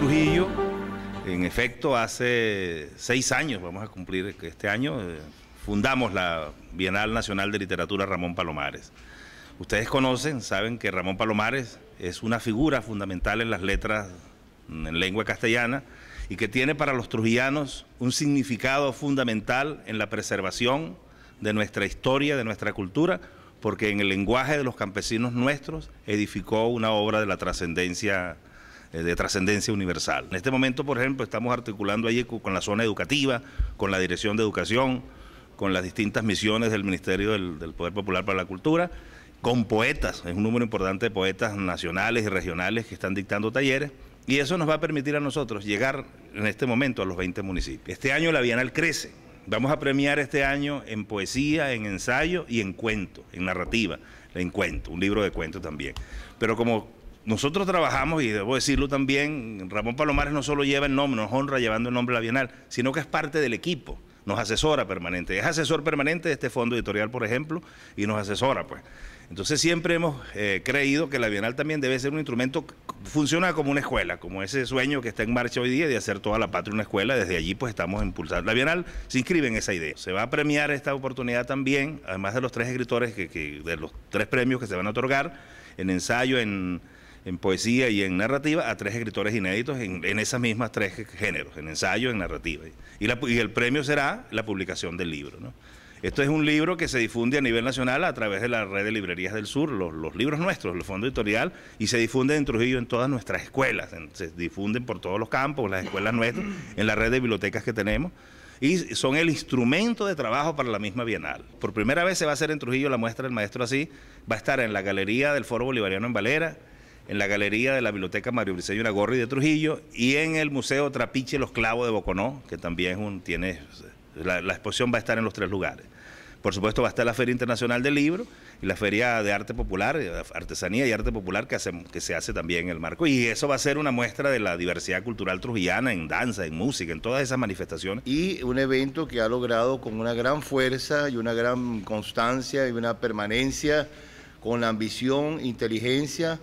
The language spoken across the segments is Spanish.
Trujillo, en efecto, hace seis años, vamos a cumplir este año, eh, fundamos la Bienal Nacional de Literatura Ramón Palomares. Ustedes conocen, saben que Ramón Palomares es una figura fundamental en las letras mm, en lengua castellana y que tiene para los trujillanos un significado fundamental en la preservación de nuestra historia, de nuestra cultura, porque en el lenguaje de los campesinos nuestros edificó una obra de la trascendencia eh, de trascendencia universal. En este momento, por ejemplo, estamos articulando allí con la zona educativa, con la Dirección de Educación, con las distintas misiones del Ministerio del, Poder Popular para la Cultura, con poetas, es un número importante de poetas nacionales y regionales que están dictando talleres. Y eso nos va a permitir a nosotros llegar en este momento a los 20 municipios. Este año la Bienal crece. Vamos a premiar este año en poesía, en ensayo y en cuento, en narrativa, en cuento, un libro de cuento también. Pero como nosotros trabajamos, y debo decirlo también, Ramón Palomares no solo lleva el nombre, nos honra llevando el nombre de la Bienal, sino que es parte del equipo, nos asesora permanente. Es asesor permanente de este fondo editorial, por ejemplo, y nos asesora, pues. Entonces siempre hemos eh, creído que la Bienal también debe ser un instrumento, funciona como una escuela, como ese sueño que está en marcha hoy día de hacer toda la patria una escuela, desde allí pues estamos impulsando. La Bienal se inscribe en esa idea. Se va a premiar esta oportunidad también, además de los tres escritores, que de los tres premios que se van a otorgar, en ensayo, en en poesía y en narrativa a tres escritores inéditos en, esas mismas tres géneros, en ensayo, en narrativa. Y, el premio será la publicación del libro. Esto es un libro que se difunde a nivel nacional a través de la red de librerías del sur, los, libros nuestros, los fondos editorial, y se difunde en Trujillo en todas nuestras escuelas, se difunden por todos los campos, las escuelas nuestras, en la red de bibliotecas que tenemos y son el instrumento de trabajo para la misma Bienal. Por primera vez se va a hacer en Trujillo la muestra del maestro así, va a estar en la galería del Foro Bolivariano en Valera, en la galería de la Biblioteca Mario Briceño Nagorri de Trujillo y en el Museo Trapiche Los Clavos de Boconó, que también tiene, la, exposición va a estar en los tres lugares. Por supuesto va a estar la Feria Internacional del Libro y la Feria de Arte Popular, eh, Artesanía y Arte Popular que, que se hace también en el marco. Y eso va a ser una muestra de la diversidad cultural trujillana en danza, en música, en todas esas manifestaciones. Y un evento que ha logrado con una gran fuerza y una gran constancia y una permanencia, con la ambición, inteligencia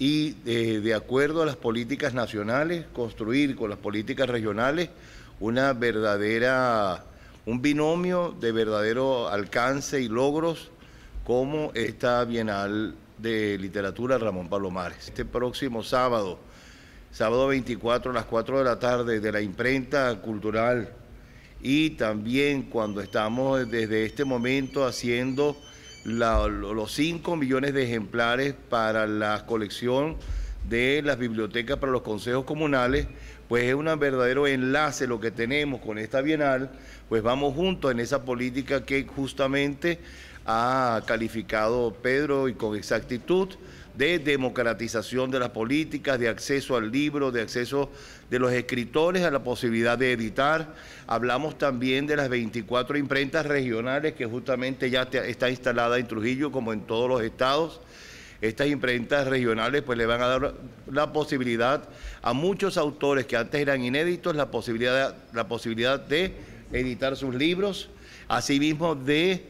y eh, de acuerdo a las políticas nacionales, construir con las políticas regionales una verdadera, un binomio de verdadero alcance y logros como esta Bienal de Literatura Ramón Palomares. Este próximo sábado, sábado 24 a las 4 de la tarde, de la imprenta cultural y también cuando estamos desde este momento haciendo los 5 millones de ejemplares para la colección de las bibliotecas para los consejos comunales, pues es un verdadero enlace lo que tenemos con esta bienal, pues vamos juntos en esa política que justamente ha calificado Pedro y con exactitud de democratización de las políticas, de acceso al libro, de acceso de los escritores a la posibilidad de editar. Hablamos también de las 24 imprentas regionales que justamente ya está instalada en Trujillo como en todos los estados estas imprentas regionales pues le van a dar la posibilidad a muchos autores que antes eran inéditos la posibilidad, la posibilidad de editar sus libros, asimismo de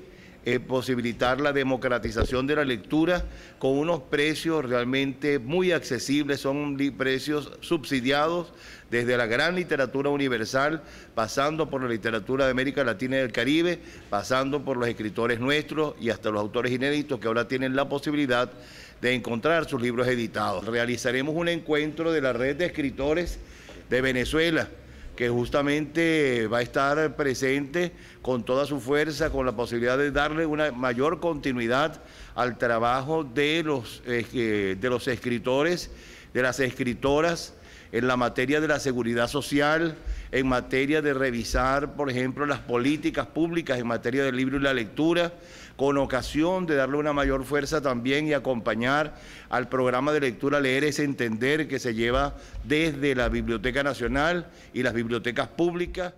eh, posibilitar la democratización de la lectura con unos precios realmente muy accesibles, son precios subsidiados desde la gran literatura universal, pasando por la literatura de América Latina y del Caribe, pasando por los escritores nuestros y hasta los autores inéditos que ahora tienen la posibilidad de encontrar sus libros editados. Realizaremos un encuentro de la red de escritores de Venezuela que justamente va a estar presente con toda su fuerza, con la posibilidad de darle una mayor continuidad al trabajo de los, eh, de los escritores, de las escritoras en la materia de la seguridad social, en materia de revisar, por ejemplo, las políticas públicas en materia del libro y la lectura, con ocasión de darle una mayor fuerza también y acompañar al programa de lectura Leer es Entender que se lleva desde la Biblioteca Nacional y las bibliotecas públicas.